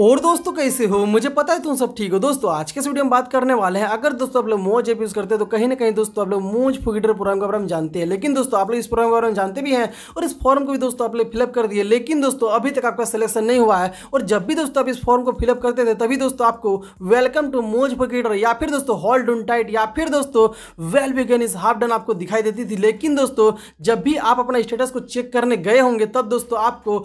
और दोस्तों कैसे हो मुझे पता है तुम सब ठीक हो दोस्तों आज के वीडियो में बात करने वाले हैं अगर दोस्तों आप लोग मोज ऐप यूज़ करते हैं तो कहीं ना कहीं दोस्तों आप लोग मोज फुगेटर प्रोग्राम के बारे में जानते हैं लेकिन दोस्तों आप लोग इस प्रोग्राम के बारे में जानते भी हैं और इस फॉर्म को भी दोस्तों आप लोग फिलअप कर दिए लेकिन दोस्तों अभी तक आपका सिलेक्शन नहीं हुआ है और जब भी दोस्तों आप इस फॉर्म को फिलअप करते थे तभी दोस्तों आपको वेलकम टू मोज फुगेटर या फिर दोस्तों हॉल डून टाइट या फिर दोस्तों well begun is half done आपको दिखाई देती थी लेकिन दोस्तों जब भी आप अपना स्टेटस को चेक करने गए होंगे तब दोस्तों आपको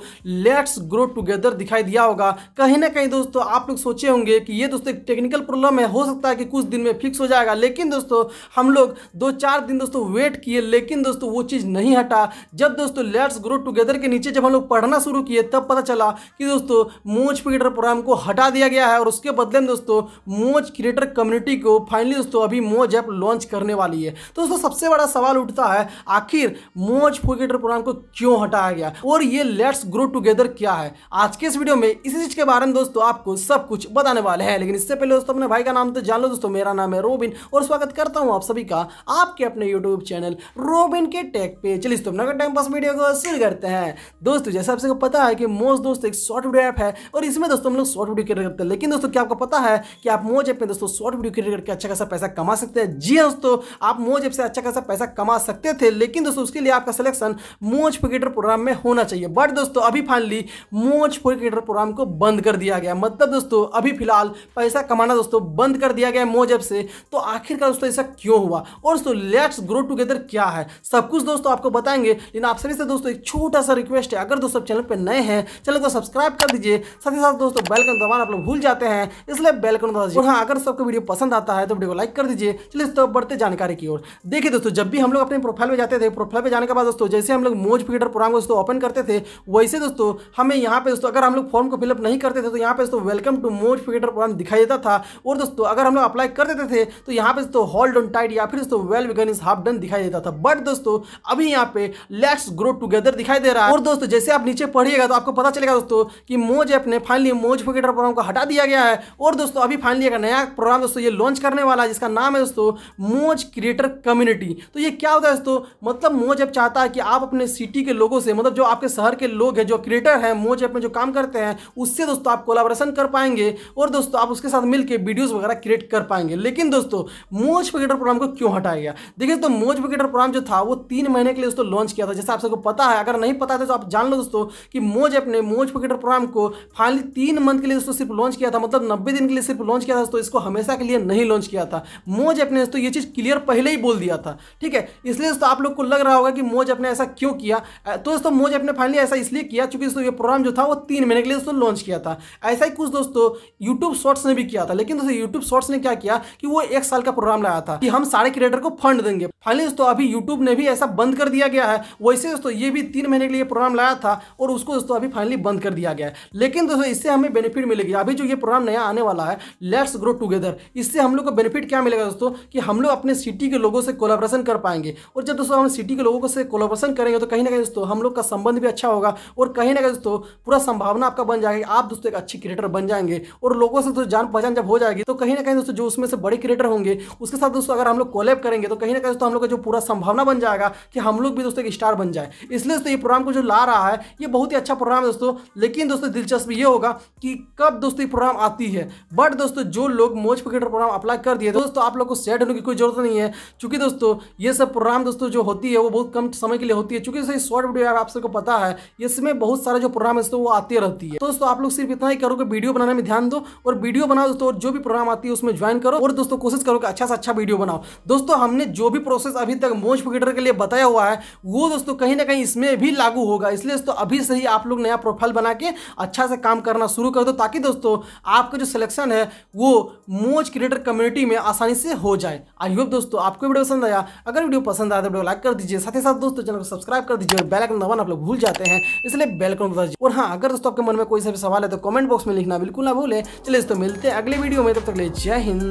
लेट्स ग्रो टूगेदर दिखाई दिया होगा कहीं कहीं ना कहीं दोस्तों आप लोग सोचे होंगे कि ये दोस्तों एक टेक्निकल प्रॉब्लम है हो सकता है कि कुछ दिन में फिक्स हो जाएगा लेकिन दोस्तों हम लोग दो चार दिन दोस्तों वेट किए लेकिन दोस्तों वो चीज़ नहीं हटा जब दोस्तों लेट्स ग्रो टुगेदर के नीचे जब हम लोग पढ़ना शुरू किए तब पता चला कि दोस्तों मोच क्रिएटर प्रोग्राम को हटा दिया गया है और उसके बदले में दोस्तों मोच क्रिएटर कम्युनिटी को फाइनली दोस्तों अभी मोज ऐप लॉन्च करने वाली है तो दोस्तों सबसे बड़ा सवाल उठता है आखिर मोज क्रिएटर प्रोग्राम को क्यों हटाया गया और ये लेट्स ग्रो टुगेदर क्या है आज के इस वीडियो में इसी चीज़ के बारे हम दोस्तों आपको सब कुछ बताने वाले हैं लेकिन इससे पहले दोस्तों अपने भाई का नाम तो जान लो दोस्तों मेरा नाम है रोबिन और स्वागत करता हूँ आप सभी का आपके अपने यूट्यूब चैनल रोबिन के टैग पे चलिए दोस्तों नगर टाइम पास वीडियो को शुरू करते हैं दोस्तों जैसे आपसे पता है कि मोज दोस्त एक शॉर्ट वीडियो ऐप है और इसमें दोस्तों हम लोग शॉर्ट वीडियो क्रिएट करते हैं लेकिन दोस्तों क्या आपको पता है कि आप मोज ऐप में दोस्तों शॉर्ट वीडियो क्रिएट करके अच्छा खासा पैसा कमा सकते हैं जी हाँ दोस्तों आप मोज ऐप से अच्छा खासा पैसा कमा सकते थे लेकिन दोस्तों उसके लिए आपका सिलेक्शन मोज क्रिकेटर प्रोग्राम में होना चाहिए बट दोस्तों अभी फाइनली मोज क्रिकेटर प्रोग्राम को बंद कर दिया गया मतलब दोस्तों अभी फिलहाल पैसा कमाना दोस्तों बंद कर दिया गया मोज ऐप से तो आखिरकार दोस्तों ऐसा क्यों हुआ और दोस्तों लेट्स ग्रो टुगेदर क्या है सब कुछ दोस्तों आपको बताएंगे लेकिन आप सभी से दोस्तों एक छोटा सा रिक्वेस्ट है अगर दोस्तों चैनल पर नए हैं चैनल को सब्सक्राइब कर दीजिए साथ ही साथ दोस्तों बेलकन दबाना आप लोग भूल जाते हैं इसलिए बेलकन दबा दीजिए हाँ अगर सबको वीडियो पसंद आता है तो वीडियो को लाइक कर दीजिए चलिए दोस्तों बढ़ते जानकारी की ओर देखिए दोस्तों जब भी हम लोग अपने प्रोफाइल में जाते थे प्रोफाइल में जाने के बाद दोस्तों जैसे हम लोग मोज फीडर प्रोग्राम दोस्तों ओपन करते थे वैसे दोस्तों हमें यहाँ पे दोस्तों अगर हम लोग फॉर्म को फिलअप नहीं करते थे तो यहाँ पे दोस्तों वेलकम टू मोस्ट मोटिफिकेटर प्रोग्राम दिखाई देता था और दोस्तों अगर हम लोग अप्लाई कर देते थे तो यहाँ पे दोस्तों होल्ड ऑन टाइट या फिर दोस्तों well begun is half done दिखाई देता था बट दोस्तों अभी यहाँ पे लेट्स ग्रो टुगेदर दिखाई दे रहा है और दोस्तों जैसे आप नीचे पढ़िएगा तो आपको पता चलेगा दोस्तों कि मोज ऐप ने फाइनली मोज मोजिफिकेटर प्रोग्राम को हटा दिया गया है और दोस्तों अभी फाइनली एक नया प्रोग्राम दोस्तों ये लॉन्च करने वाला है जिसका नाम है दोस्तों मोज क्रिएटर कम्युनिटी तो ये क्या होता है दोस्तों मतलब मोज ऐप चाहता है कि आप अपने सिटी के लोगों से मतलब जो आपके शहर के लोग हैं जो क्रिएटर हैं मोज ऐप में जो काम करते हैं उससे दोस्तों आप कोलाब्रेशन कर पाएंगे और दोस्तों आप उसके साथ मिलकर वीडियोज़ वगैरह क्रिएट कर पाएंगे लेकिन दोस्तों मोज पिकेटर प्रोग्राम को क्यों हटाया गया देखिए दोस्तों मोज पिकेटर प्रोग्राम जो था वो तीन महीने के लिए दोस्तों लॉन्च किया था जैसे आप सबको पता है अगर नहीं पता था तो आप जान लो दोस्तों कि मोज अपने मोज पिकेटर प्रोग्राम को फाइनली तीन मंथ के लिए दोस्तों सिर्फ लॉन्च किया था मतलब नब्बे दिन के लिए सिर्फ लॉन्च किया था दोस्तों इसको हमेशा के लिए नहीं लॉन्च किया था मोज अपने दोस्तों ये चीज़ क्लियर पहले ही बोल दिया था ठीक है इसलिए दोस्तों आप लोग को लग रहा होगा कि मोज अपने ऐसा क्यों किया तो दोस्तों मोज अपने फाइनली ऐसा इसलिए किया चूंकि दोस्तों ये प्रोग्राम जो था वो तीन महीने के लिए दोस्तों लॉन्च किया था ऐसा ही कुछ दोस्तों यूट्यूब शॉर्ट्स ने भी किया था लेकिन दोस्तों यूट्यूब शॉर्ट्स ने क्या किया कि वो एक साल का प्रोग्राम लाया था कि हम सारे क्रिएटर को फंड देंगे फाइनली दोस्तों अभी यूट्यूब ने भी ऐसा बंद कर दिया गया है वैसे दोस्तों ये भी तीन महीने के लिए प्रोग्राम लाया था और उसको दोस्तों अभी फाइनली बंद कर दिया गया है लेकिन दोस्तों इससे हमें बेनिफिट मिलेगी अभी जो ये प्रोग्राम नया आने वाला है लेट्स ग्रो टुगेदर इससे हम लोग को बेनिफिट क्या मिलेगा दोस्तों कि हम लोग अपने सिटी के लोगों से कोलाब्रेशन कर पाएंगे और जब दोस्तों हम सिटी के लोगों से कोलाब्रेशन करेंगे तो कहीं ना कहीं दोस्तों हम लोग का संबंध भी अच्छा होगा और कहीं ना कहीं दोस्तों पूरा संभावना आपका बन जाएगा आप दोस्तों अच्छे क्रिएटर बन जाएंगे और लोगों से दोस्तों जान पहचान जब हो जाएगी तो कहीं ना कहीं दोस्तों जो उसमें से बड़े क्रिएटर होंगे उसके साथ दोस्तों अगर हम लोग कोलेब करेंगे तो कहीं ना कहीं दोस्तों हम लोग का जो पूरा संभावना बन जाएगा कि हम लोग भी दोस्तों एक स्टार बन जाए इसलिए दोस्तों ये प्रोग्राम को जो ला रहा है ये बहुत ही अच्छा प्रोग्राम है दोस्तों लेकिन दोस्तों दिलचस्प ये होगा कि कब दोस्तों ये प्रोग्राम आती है बट दोस्तों जो लोग मोज क्रिएटर प्रोग्राम अप्लाई कर दिए दोस्तों आप लोग को सेट होने की कोई जरूरत नहीं है चूंकि दोस्तों ये सब प्रोग्राम दोस्तों जो होती है वो बहुत कम समय के लिए होती है चूंकि शॉर्ट वीडियो आप सबको पता है इसमें बहुत सारा जो प्रोग्राम है दोस्तों वो आती रहती है तो दोस्तों आप लोग सिर्फ इतना ही करो कि वीडियो बनाने में ध्यान दो और वीडियो बनाओ दोस्तों और जो भी प्रोग्राम आती है उसमें ज्वाइन करो और दोस्तों कोशिश करो कि अच्छा से अच्छा वीडियो बनाओ दोस्तों हमने जो भी प्रोसेस अभी तक मोज क्रिएटर के लिए बताया हुआ है वो दोस्तों कहीं ना कहीं इसमें भी लागू होगा इसलिए दोस्तों अभी से ही आप लोग नया प्रोफाइल बना के अच्छा से काम करना शुरू कर दो ताकि दोस्तों आपका जो सिलेक्शन है वो मोज क्रिएटर कम्युनिटी में आसानी से हो जाए आई होप दोस्तों आपको वीडियो पसंद आया अगर वीडियो पसंद आया तो वीडियो लाइक कर दीजिए साथ ही साथ दोस्तों चैनल को सब्सक्राइब कर दीजिए और बेल आइकन दबाना आप लोग भूल जाते हैं इसलिए बेल आइकन और हाँ अगर दोस्तों आपके मन में कोई सा भी सवाल है तो कमेंट बॉक्स में लिखना बिल्कुल ना भूले चलिए तो मिलते हैं अगले वीडियो में तब तक ले जय हिंद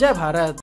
जय भारत